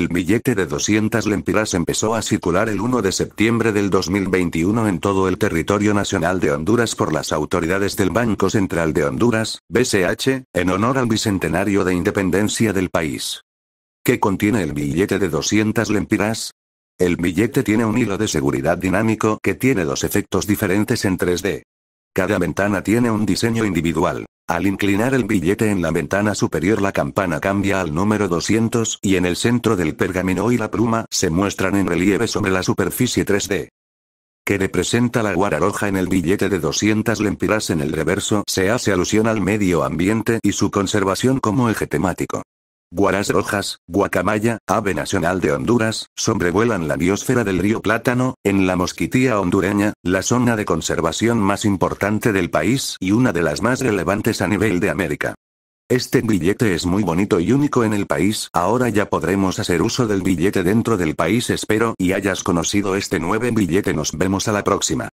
El billete de 200 lempiras empezó a circular el 1 de septiembre del 2021 en todo el territorio nacional de Honduras por las autoridades del Banco Central de Honduras, BCH, en honor al bicentenario de independencia del país. ¿Qué contiene el billete de 200 lempiras? El billete tiene un hilo de seguridad dinámico que tiene dos efectos diferentes en 3D. Cada ventana tiene un diseño individual. Al inclinar el billete en la ventana superior la campana cambia al número 200 y en el centro del pergamino y la pluma se muestran en relieve sobre la superficie 3D. Que representa la guararoja en el billete de 200 lempiras en el reverso se hace alusión al medio ambiente y su conservación como eje temático. Guaras rojas, guacamaya, ave nacional de Honduras, sobrevuelan la biosfera del río Plátano, en la mosquitía hondureña, la zona de conservación más importante del país y una de las más relevantes a nivel de América. Este billete es muy bonito y único en el país, ahora ya podremos hacer uso del billete dentro del país espero y hayas conocido este nuevo billete nos vemos a la próxima.